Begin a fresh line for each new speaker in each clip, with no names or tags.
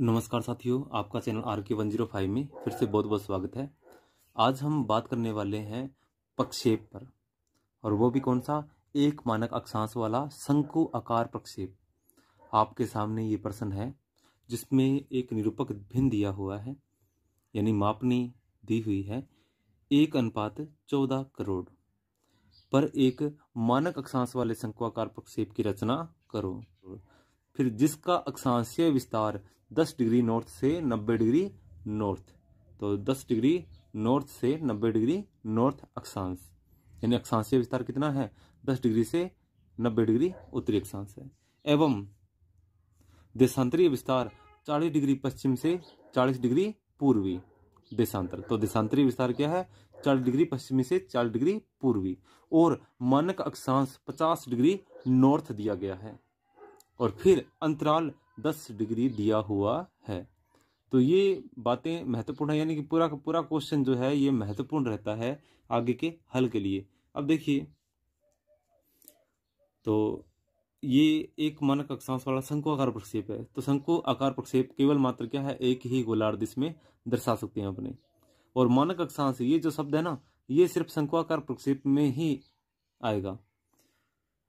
नमस्कार साथियों आपका channel R K one zero five में फिर से बहुत बहुत स्वागत है आज हम बात करने वाले हैं प्रक्षेप पर और वो भी कौन सा एक मानक अक्षांश वाला शंकु आकार प्रक्षेप आपके सामने ये प्रश्न है जिसमें एक निरूपक भिन्न दिया हुआ है यानी मापनी दी हुई है एक अनुपात चौदह करोड़ पर एक मानक अक्षांश वाले शंकु आकार प्रक्षेप की रचना करो फिर जिसका अक्षांशीय विस्तार दस डिग्री नॉर्थ से नब्बे डिग्री नॉर्थ तो दस डिग्री नॉर्थ से नब्बे डिग्री नॉर्थ अक्षांश यानी अक्षांशीय विस्तार कितना है दस डिग्री से नब्बे डिग्री उत्तरी अक्षांश है एवं देशांतरीय विस्तार चालीस डिग्री पश्चिम से चालीस डिग्री पूर्वी देशांतर तो देशांतरीय विस्तार क्या है चालीस डिग्री पश्चिमी से चालीस डिग्री पूर्वी और मानक अक्षांश पचास डिग्री नॉर्थ दिया गया है और फिर अंतराल दस डिग्री दिया हुआ है तो ये बातें महत्वपूर्ण है यानी कि पूरा का पूरा क्वेश्चन जो है ये महत्वपूर्ण रहता है आगे के हल के लिए अब देखिए तो ये एक मानक अक्षांश वाला शंकु आकार प्रक्षेप है तो शंकु आकार प्रक्षेप केवल मात्र क्या है एक ही गोलार्ध इसमें दर्शा सकते हैं अपने और मानक अक्षांश ये जो शब्द है ना ये सिर्फ शंकु आकार प्रक्षेप में ही आएगा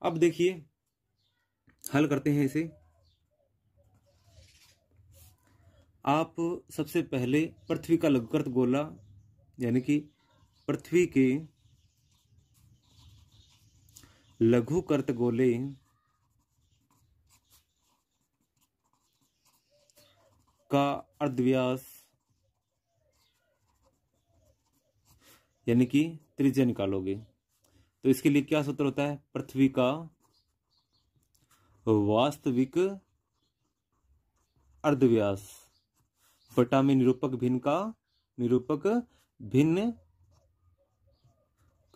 अब देखिए हल करते हैं इसे आप सबसे पहले पृथ्वी का लघुकृत गोला यानी कि पृथ्वी के लघुकृत गोले का अर्धव्यास यानी कि त्रिज्या निकालोगे तो इसके लिए क्या सूत्र होता है पृथ्वी का वास्तविक अर्धव्यास बटा में निरूपक भिन्न का निरूपक भिन्न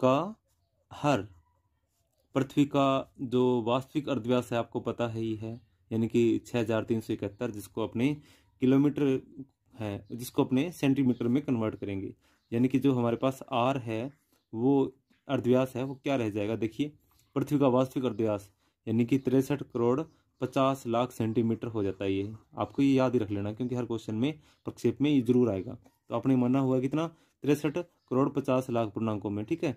का हर पृथ्वी का जो वास्तविक अर्धव्यास है आपको पता है ही है यानी कि छः हजार तीन सौ इकहत्तर जिसको अपने किलोमीटर है जिसको अपने सेंटीमीटर में कन्वर्ट करेंगे यानी कि जो हमारे पास आर है वो अर्धव्यास है वो क्या रह जाएगा देखिए पृथ्वी का वास्तविक अर्धव्यास यानी कि तिरसठ करोड़ पचास लाख सेंटीमीटर हो जाता है ये आपको ये याद ही रख लेना क्योंकि हर क्वेश्चन में प्रक्षेप में ये जरूर आएगा तो आपने मानना हुआ कितना तिरसठ करोड़ पचास लाख पूर्णांकों में ठीक है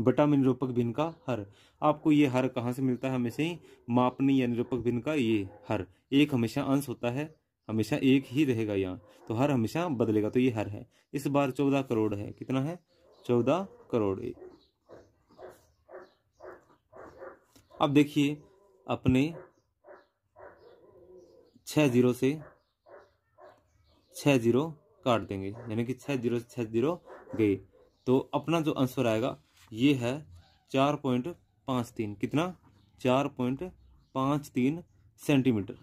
बटा में निरूपक भिन्न का हर आपको ये हर कहाँ से मिलता है हमेशा ही मापनी या निरूपक भिन्न का ये हर एक हमेशा अंश होता है हमेशा एक ही रहेगा यहाँ तो हर हमेशा बदलेगा तो ये हर है इस बार चौदह करोड़ है कितना है चौदह करोड़ अब देखिए अपने छः जीरो से छः जीरो काट देंगे यानी कि छः जीरो से छः जीरो गई तो अपना जो आंसर आएगा ये है चार पॉइंट पाँच तीन कितना चार पॉइंट पाँच तीन सेंटीमीटर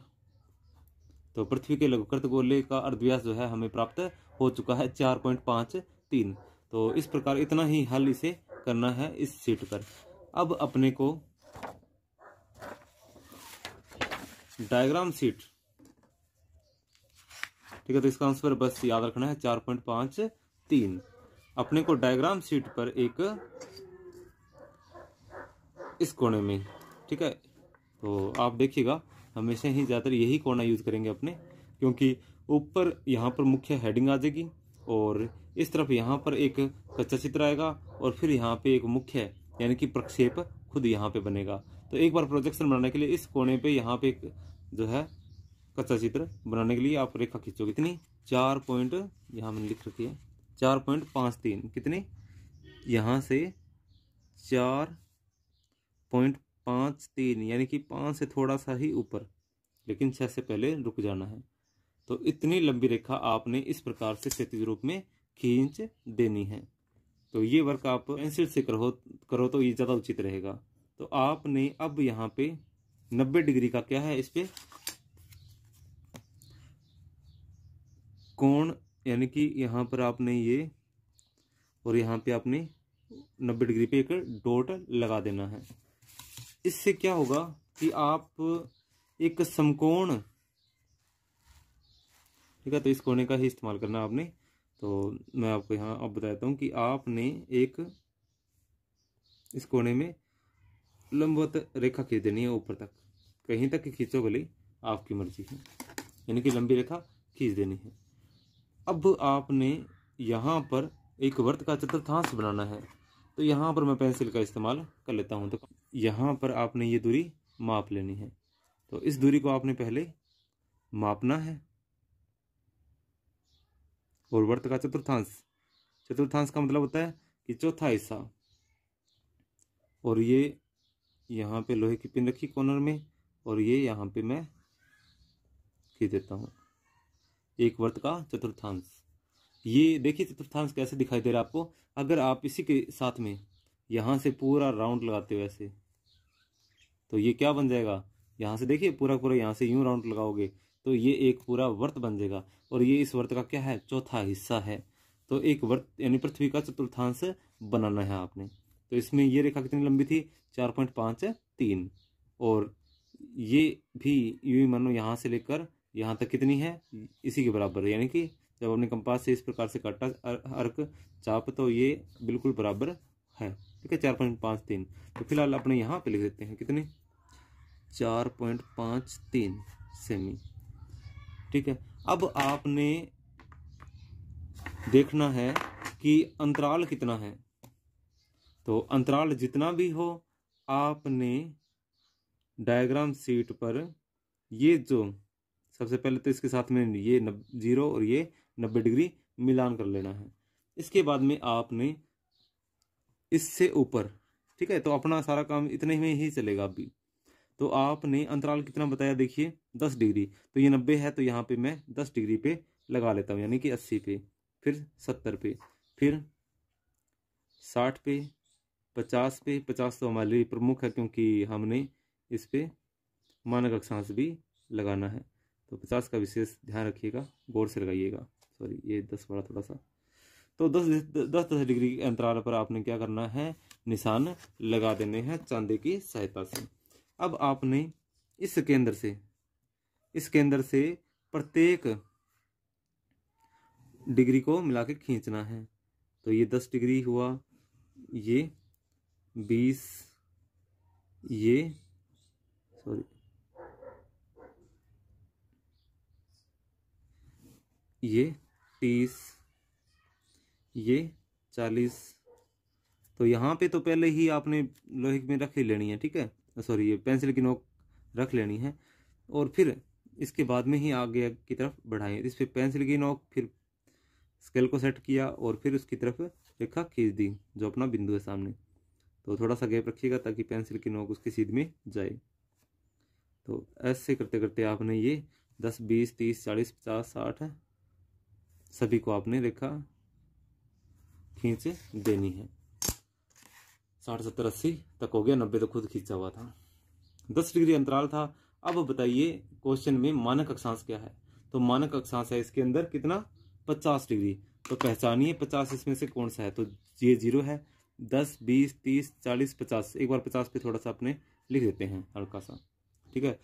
तो पृथ्वी के लघुकृत गोले का अर्धव्यास जो है हमें प्राप्त हो चुका है चार पॉइंट पाँच तीन तो इस प्रकार इतना ही हल इसे करना है इस सीट पर अब अपने को डायग्राम सीट ठीक है तो इसका आंसर बस याद रखना है चार पॉइंट पांच तीन अपने को डायग्राम सीट पर एक इस कोने में ठीक है तो आप देखिएगा हमेशा ही ज़्यादातर यही कोना यूज करेंगे अपने क्योंकि ऊपर यहाँ पर मुख्य हेडिंग आ जाएगी और इस तरफ यहाँ पर एक कच्चा चित्र आएगा और फिर यहाँ पे एक मुख्य यानी कि प्रक्षेप खुद यहाँ पे बनेगा तो एक बार प्रोजेक्शन बनाने के लिए इस कोने पे यहाँ पे एक जो है कच्चा चित्र बनाने के लिए आप रेखा खींचोगे कितनी चार पॉइंट यहाँ मैंने लिख रखी है चार पॉइंट पाँच तीन कितनी यहाँ से चार पॉइंट पाँच तीन यानी कि पाँच से थोड़ा सा ही ऊपर लेकिन छः से पहले रुक जाना है तो इतनी लंबी रेखा आपने इस प्रकार से क्षतिज रूप में खींच देनी है तो ये वर्क आप पेंसिल से करो करो तो ये ज़्यादा उचित रहेगा तो आपने अब यहाँ पे नब्बे डिग्री का क्या है इस पर कोण यानी कि यहाँ पर आपने ये और यहाँ पे आपने नब्बे डिग्री पे एक डॉट लगा देना है इससे क्या होगा कि आप एक समकोण ठीक है तो इस कोने का ही इस्तेमाल करना आपने तो मैं आपको यहाँ अब बताता हूँ कि आपने एक इस कोने में लंबवत रेखा खींच देनी है ऊपर तक कहीं तक खींचो गली आपकी मर्जी है यानी कि लंबी रेखा खींच देनी है अब आपने यहाँ पर एक वर्त का चतुर्थांश बनाना है तो यहाँ पर मैं पेंसिल का इस्तेमाल कर लेता हूँ तो यहाँ पर आपने ये दूरी माप लेनी है तो इस दूरी को आपने पहले मापना है और वर्त का चतुर्थांश चतुर्थांश का मतलब होता है कि चौथा हिस्सा और ये यहाँ पे लोहे की पिन रखी कॉर्नर में और ये यहाँ पे मैं खींच देता हूँ एक वर्त का चतुर्थांश ये देखिए चतुर्थांश कैसे दिखाई दे रहा है आपको अगर आप इसी के साथ में यहाँ से पूरा राउंड लगाते हो ऐसे तो ये क्या बन जाएगा यहाँ से देखिए पूरा पूरा यहाँ से यूं राउंड लगाओगे तो ये एक पूरा वर्त बन जाएगा और ये इस वर्त का क्या है चौथा हिस्सा है तो एक वर्त यानी पृथ्वी का चतुर्थांश बनाना है आपने तो इसमें ये रेखा कितनी लंबी थी चार पॉइंट पाँच है तीन और ये भी यू मान मानो यहाँ से लेकर यहाँ तक कितनी है इसी के बराबर है यानी कि जब हमने कंपास से इस प्रकार से काटा अर्क चाप तो ये बिल्कुल बराबर है ठीक है चार पॉइंट पाँच तीन तो फिलहाल अपने यहाँ पे लिख देते हैं कितनी चार पॉइंट पाँच तीन सेमी ठीक है अब आपने देखना है कि अंतराल कितना है तो अंतराल जितना भी हो आपने डायग्राम सीट पर ये जो सबसे पहले तो इसके साथ में ये जीरो और ये नब्बे डिग्री मिलान कर लेना है इसके बाद में आपने इससे ऊपर ठीक है तो अपना सारा काम इतने में ही चलेगा अभी तो आपने अंतराल कितना बताया देखिए दस डिग्री तो ये नब्बे है तो यहाँ पे मैं दस डिग्री पे लगा लेता हूँ यानी कि अस्सी पे फिर सत्तर पे फिर साठ पे पचास पे पचास तो हमारे लिए प्रमुख है क्योंकि हमने इस पर मानक अक्षांश भी लगाना है तो पचास का विशेष ध्यान रखिएगा गौर से लगाइएगा सॉरी ये दस बड़ा थोड़ा सा तो दस दस दस डिग्री के अंतराल पर आपने क्या करना है निशान लगा देने हैं चांदे की सहायता से अब आपने इस केंद्र से इस केंद्र से प्रत्येक डिग्री को मिला के खींचना है तो ये दस डिग्री हुआ ये बीस ये सॉरी ये तीस ये चालीस तो यहाँ पे तो पहले ही आपने लोहे में रख ही लेनी है ठीक है सॉरी ये पेंसिल की नोक रख लेनी है और फिर इसके बाद में ही आगे की तरफ बढ़ाएं इस पर पेंसिल की नोक फिर स्केल को सेट किया और फिर उसकी तरफ रेखा खींच दी जो अपना बिंदु है सामने तो थोड़ा सा गैप रखिएगा ताकि पेंसिल की नोक उसकी सीध में जाए तो ऐसे करते करते आपने ये दस बीस तीस चालीस पचास साठ सभी को आपने रेखा खींच देनी है साठ सत्तर अस्सी तक हो गया नब्बे तो खुद खींचा हुआ था दस डिग्री अंतराल था अब बताइए क्वेश्चन में मानक अक्षांश क्या है तो मानक अक्षांश है इसके अंदर कितना पचास डिग्री तो पहचानिए पचास इसमें से कौन सा है तो ये जीरो है दस बीस तीस चालीस पचास एक बार पचास पे थोड़ा सा अपने लिख देते हैं हल्का सा ठीक है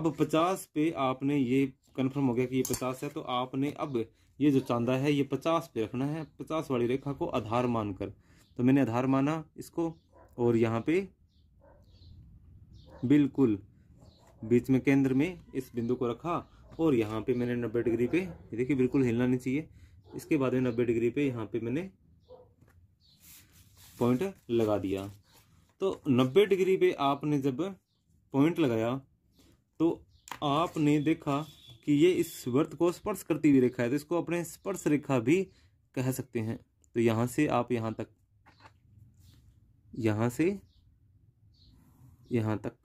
अब पचास पे आपने ये कन्फर्म हो गया कि ये पचास है तो आपने अब ये जो चांदा है ये पचास पे रखना है पचास वाली रेखा को आधार मानकर तो मैंने आधार माना इसको और यहाँ पे बिल्कुल बीच में केंद्र में इस बिंदु को रखा और यहाँ पे मैंने नब्बे डिग्री पे देखिए बिल्कुल हिलना नहीं चाहिए इसके बाद में नब्बे डिग्री पे यहाँ पे मैंने पॉइंट लगा दिया तो 90 डिग्री पे आपने जब पॉइंट लगाया तो आपने देखा कि ये इस वर्त को स्पर्श करती हुई रेखा है तो इसको अपने स्पर्श रेखा भी कह सकते हैं तो यहाँ से आप यहाँ तक यहाँ से यहाँ तक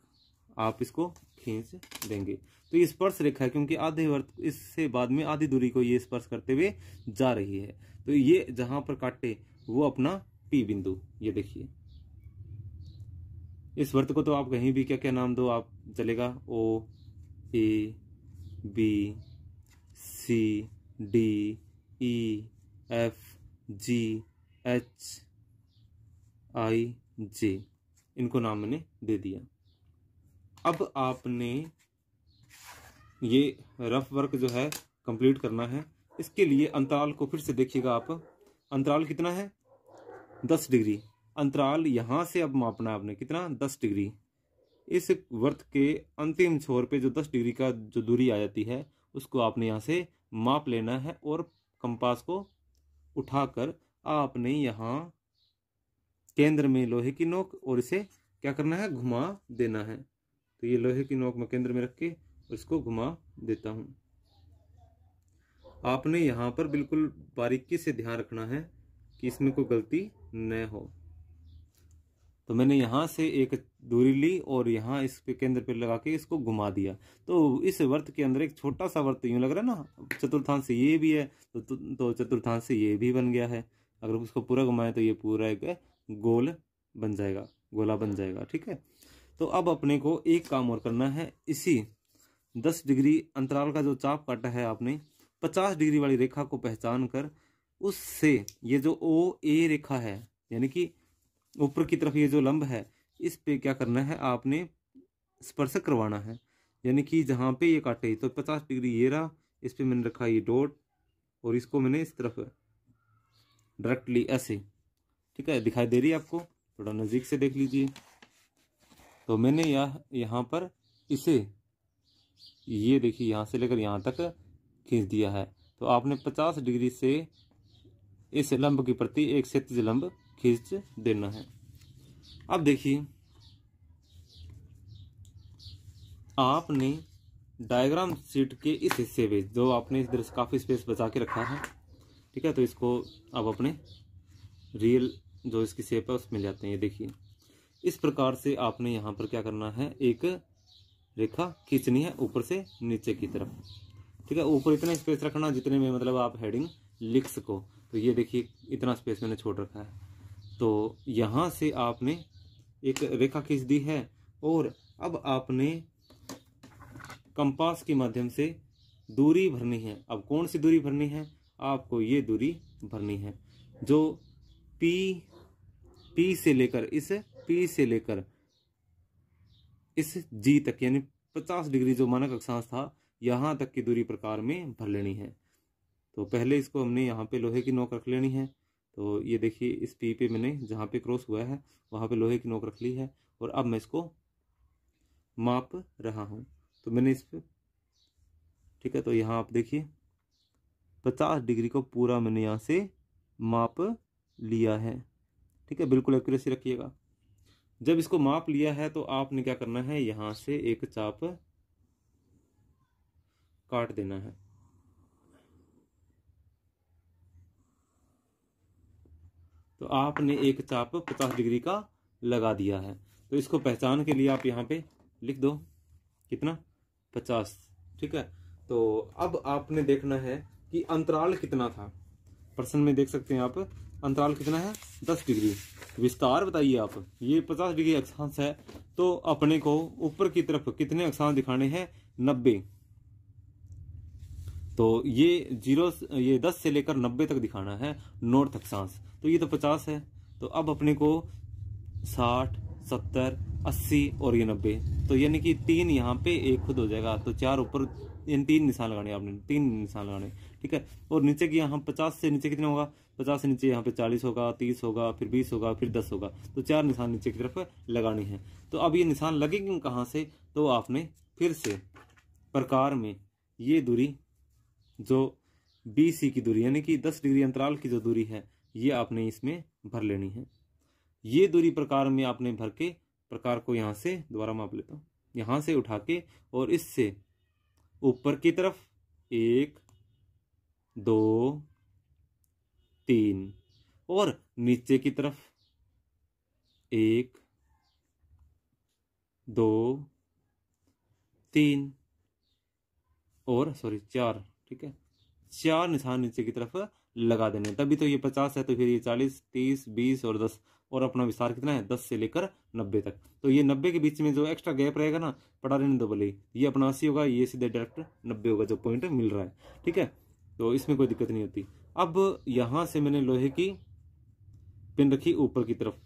आप इसको खींच देंगे तो ये स्पर्श रेखा है क्योंकि आधे वर्त इससे बाद में आधी दूरी को ये स्पर्श करते हुए जा रही है तो ये जहाँ पर काटे वो अपना पी बिंदु ये देखिए इस वर्त को तो आप कहीं भी क्या क्या नाम दो आप चलेगा O A B C D E F G H I J इनको नाम मैंने दे दिया अब आपने ये रफ वर्क जो है कंप्लीट करना है इसके लिए अंतराल को फिर से देखिएगा आप अंतराल कितना है दस डिग्री अंतराल यहाँ से अब मापना है आपने कितना दस डिग्री इस वर्त के अंतिम छोर पे जो दस डिग्री का जो दूरी आ जाती है उसको आपने यहाँ से माप लेना है और कंपास को उठाकर आपने यहाँ केंद्र में लोहे की नोक और इसे क्या करना है घुमा देना है तो ये लोहे की नोक में केंद्र में रख के इसको घुमा देता हूँ आपने यहाँ पर बिल्कुल बारीकी से ध्यान रखना है कि इसमें कोई गलती न हो तो मैंने यहाँ से एक दूरी ली और यहाँ इस पे केंद्र पे लगा के इसको घुमा दिया तो इस वर्त के अंदर एक छोटा सा वर्त यूँ लग रहा है ना चतुर्थान से ये भी है तो तो चतुर्थान से ये भी बन गया है अगर उसको पूरा घुमाएं तो ये पूरा एक गोल बन जाएगा गोला बन जाएगा ठीक है तो अब अपने को एक काम और करना है इसी दस डिग्री अंतराल का जो चाप काटा है आपने पचास डिग्री वाली रेखा को पहचान कर उससे ये जो ओ ए रेखा है यानी कि ऊपर की तरफ ये जो लंब है इस पे क्या करना है आपने स्पर्शक करवाना है यानी कि जहाँ पे ये काटे तो पचास डिग्री ये रहा इस पर मैंने रखा ये डॉट और इसको मैंने इस तरफ डायरेक्टली ऐसे ठीक है दिखाई दे रही है आपको थोड़ा नज़दीक से देख लीजिए तो मैंने यह यहाँ पर इसे ये देखिए यहाँ से लेकर यहाँ तक खींच दिया है तो आपने पचास डिग्री से इस लंब के प्रति एक क्षेत्र लंब खींच देना है अब देखिए आपने डायग्राम सीट के इस हिस्से पे जो आपने इस दृश्य काफ़ी स्पेस बचा के रखा है ठीक है तो इसको अब अपने रियल जो इसकी शेप है उसमें जाते हैं ये देखिए इस प्रकार से आपने यहाँ पर क्या करना है एक रेखा खींचनी है ऊपर से नीचे की तरफ ठीक है ऊपर इतना स्पेस रखना जितने में मतलब आप हेडिंग लिख सको तो ये देखिए इतना स्पेस मैंने छोड़ रखा है तो यहाँ से आपने एक रेखा खींच दी है और अब आपने कंपास के माध्यम से दूरी भरनी है अब कौन सी दूरी भरनी है आपको ये दूरी भरनी है जो पी पी से लेकर इस पी से लेकर इस जी तक यानी 50 डिग्री जो मानक अक्षांश था यहाँ तक की दूरी प्रकार में भर लेनी है तो पहले इसको हमने यहाँ पे लोहे की नोक रख लेनी है तो ये देखिए इस पी पे मैंने जहाँ पे क्रॉस हुआ है वहाँ पे लोहे की नोक रख ली है और अब मैं इसको माप रहा हूँ तो मैंने इस पर ठीक है तो यहाँ आप देखिए पचास डिग्री को पूरा मैंने यहाँ से माप लिया है ठीक है बिल्कुल एक्यूरेसी रखिएगा जब इसको माप लिया है तो आपने क्या करना है यहाँ से एक चाप काट देना है तो आपने एक ताप पचास डिग्री का लगा दिया है तो इसको पहचान के लिए आप यहाँ पे लिख दो कितना पचास ठीक है तो अब आपने देखना है कि अंतराल कितना था प्रश्न में देख सकते हैं आप अंतराल कितना है दस डिग्री विस्तार बताइए आप ये पचास डिग्री अक्षांश है तो अपने को ऊपर की तरफ कितने अक्षांश दिखाने हैं नब्बे तो ये जीरो ये दस से लेकर नब्बे तक दिखाना है नॉर्थ अक्षांश तो ये तो पचास है तो अब अपने को साठ सत्तर अस्सी और ये नब्बे तो यानी कि तीन यहाँ पे एक खुद हो जाएगा तो चार ऊपर इन तीन निशान लगाने आपने तीन निशान लगाने ठीक है और नीचे की यहाँ पचास से नीचे कितना होगा पचास से नीचे यहाँ पे चालीस होगा तीस होगा फिर बीस होगा फिर दस होगा तो चार निशान नीचे की तरफ लगाने हैं तो अब ये निशान लगेंगे कहाँ से तो आपने फिर से प्रकार में ये दूरी जो बी सी की दूरी यानी कि दस डिग्री अंतराल की जो दूरी है ये आपने इसमें भर लेनी है ये दूरी प्रकार में आपने भर के प्रकार को यहाँ से दोबारा माप लेता हूँ यहाँ से उठा के और इससे ऊपर की तरफ एक दो तीन और नीचे की तरफ एक दो तीन और सॉरी चार ठीक है चार निशान नीचे की तरफ लगा देने तभी तो ये पचास है तो फिर ये चालीस तीस बीस और दस और अपना विस्तार कितना है दस से लेकर नब्बे तक तो ये नब्बे के बीच में जो एक्स्ट्रा गैप रहेगा ना पढ़ा रहने दो भले ये अपना अस्सी होगा ये सीधे डायरेक्ट नब्बे होगा जो पॉइंट मिल रहा है ठीक है तो इसमें कोई दिक्कत नहीं होती अब यहाँ से मैंने लोहे की पिन रखी ऊपर की तरफ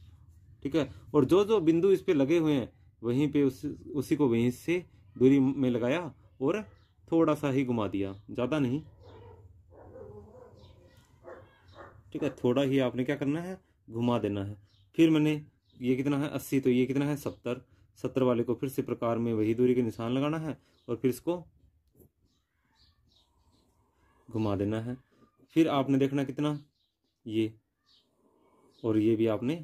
ठीक है और जो जो बिंदु इस पर लगे हुए हैं वहीं पे उस उसी को वहीं से दूरी में लगाया और थोड़ा सा ही घुमा दिया ज़्यादा नहीं ठीक है थोड़ा ही आपने क्या करना है घुमा देना है फिर मैंने ये कितना है अस्सी तो ये कितना है सत्तर सत्तर वाले को फिर से प्रकार में वही दूरी के निशान लगाना है और फिर इसको घुमा देना है फिर आपने देखना कितना ये और ये भी आपने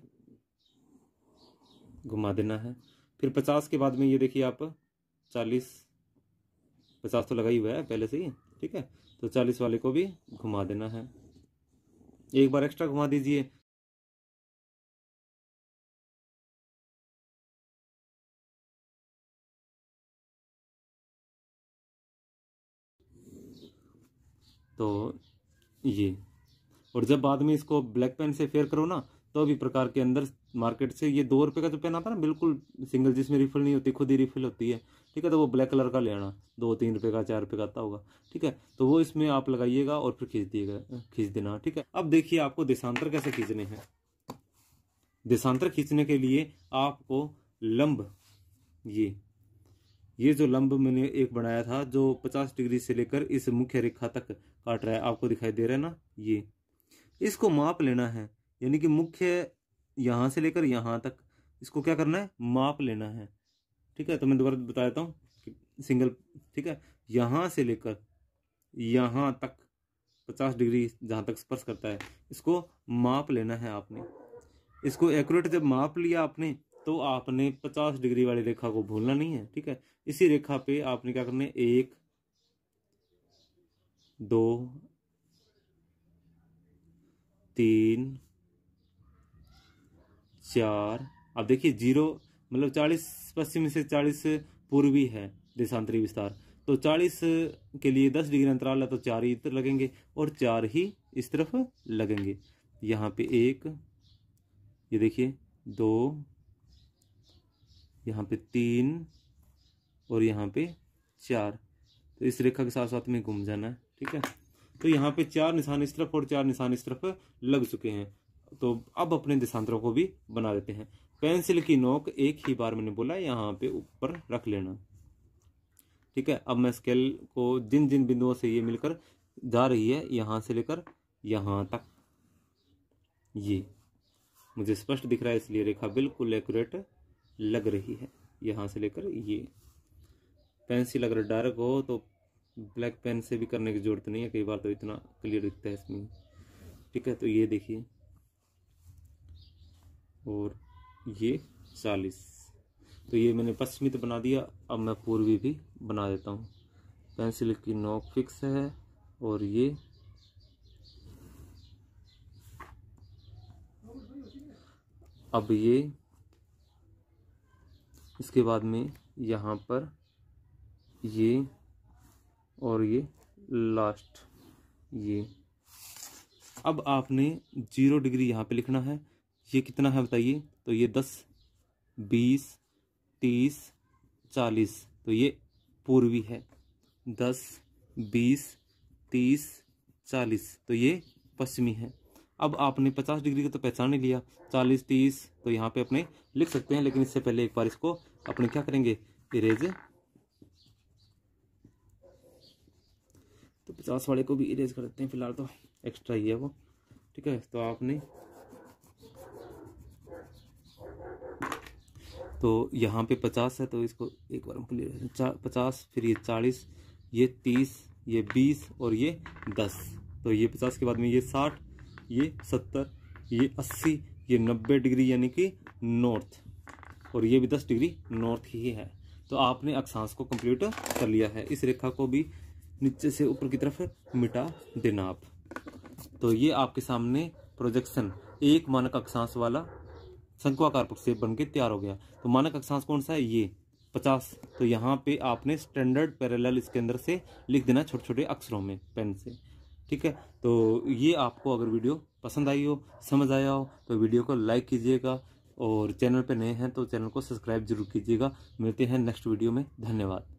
घुमा देना है फिर पचास के बाद में ये देखिए आप चालीस पचास तो लगा ही हुआ है पहले से ही ठीक है तो चालीस वाले को भी घुमा देना है एक बार एक्स्ट्रा घुमा दीजिए तो ये और जब बाद में इसको ब्लैक पेन से फेयर करो ना तो भी प्रकार के अंदर मार्केट से ये दो रुपये का जो पेन आता है ना बिल्कुल सिंगल जिसमें रिफिल नहीं होती खुद ही रिफिल होती है ठीक है तो वो ब्लैक कलर का लेना दो तीन रुपये का चार रुपये का आता होगा ठीक है तो वो इसमें आप लगाइएगा और फिर खींच दिएगा खींच देना ठीक है अब देखिए आपको देशांतर कैसे खींचने हैं देशांतर खींचने के लिए आपको लंब ये ये जो लंब मैंने एक बनाया था जो पचास डिग्री से लेकर इस मुख्य रेखा तक काट रहा है आपको दिखाई दे रहा है ना ये इसको माप लेना है यानी कि मुख्य यहाँ से लेकर यहाँ तक इसको क्या करना है माप लेना है ठीक है तो मैं दोबारा बता देता हूँ सिंगल ठीक है यहाँ से लेकर यहाँ तक पचास डिग्री जहाँ तक स्पर्श करता है इसको माप लेना है आपने इसको एक्यूरेट जब माप लिया आपने तो आपने पचास डिग्री वाली रेखा को भूलना नहीं है ठीक है इसी रेखा पे आपने क्या करना है एक दो तीन चार अब देखिए जीरो मतलब चालीस पश्चिम से चालीस पूर्वी है देशांतरी विस्तार तो चालीस के लिए दस डिग्री अंतराल है तो चार ही इधर लगेंगे और चार ही इस तरफ लगेंगे यहाँ पे एक ये देखिए दो यहाँ पे तीन और यहाँ पे चार तो इस रेखा के साथ साथ में घूम जाना है ठीक है तो यहाँ पे चार निशान इस तरफ और चार निशान इस तरफ लग चुके हैं तो अब अपने देशांतरों को भी बना देते हैं पेंसिल की नोक एक ही बार मैंने बोला यहाँ पे ऊपर रख लेना ठीक है अब मैं स्केल को जिन जिन बिंदुओं से ये मिलकर जा रही है यहाँ से लेकर यहाँ तक ये मुझे स्पष्ट दिख रहा है इसलिए रेखा बिल्कुल एक्यूरेट लग रही है यहाँ से लेकर ये पेंसिल अगर डार्क हो तो ब्लैक पेन से भी करने की ज़रूरत नहीं है कई बार तो इतना क्लियर दिखता है इसमें ठीक है तो ये देखिए और ये चालीस तो ये मैंने पश्चिमी तो बना दिया अब मैं पूर्वी भी बना देता हूँ पेंसिल की नोक फिक्स है और ये अब ये इसके बाद में यहाँ पर ये और ये लास्ट ये अब आपने जीरो डिग्री यहाँ पे लिखना है ये कितना है बताइए तो ये दस बीस तीस चालीस तो ये पूर्वी है दस बीस तीस चालीस तो ये पश्चिमी है अब आपने पचास डिग्री को तो पहचान ही लिया चालीस तीस तो यहाँ पे अपने लिख सकते हैं लेकिन इससे पहले एक बार इसको अपने क्या करेंगे इरेज तो पचास वाले को भी इरेज कर देते हैं फिलहाल तो एक्स्ट्रा ही है वो ठीक है तो आपने तो यहाँ पे पचास है तो इसको एक बार हम क्लियर पचास फिर ये चालीस ये तीस ये बीस और ये दस तो ये पचास के बाद में ये साठ ये सत्तर ये अस्सी ये नब्बे डिग्री यानी कि नॉर्थ और ये भी दस डिग्री नॉर्थ ही है तो आपने अक्षांश को कंप्लीट कर लिया है इस रेखा को भी नीचे से ऊपर की तरफ मिटा देना आप तो ये आपके सामने प्रोजेक्शन एक मानक अक्षांश वाला शंकुआकार प्रक्षेप बन के तैयार हो गया तो मानक अक्षांश कौन सा है ये पचास तो यहाँ पे आपने स्टैंडर्ड पैरेलल इसके अंदर से लिख देना छोटे छोटे अक्षरों में पेन से ठीक है तो ये आपको अगर वीडियो पसंद आई हो समझ आया हो तो वीडियो को लाइक कीजिएगा और चैनल पर नए हैं तो चैनल को सब्सक्राइब जरूर कीजिएगा मिलते हैं नेक्स्ट वीडियो में धन्यवाद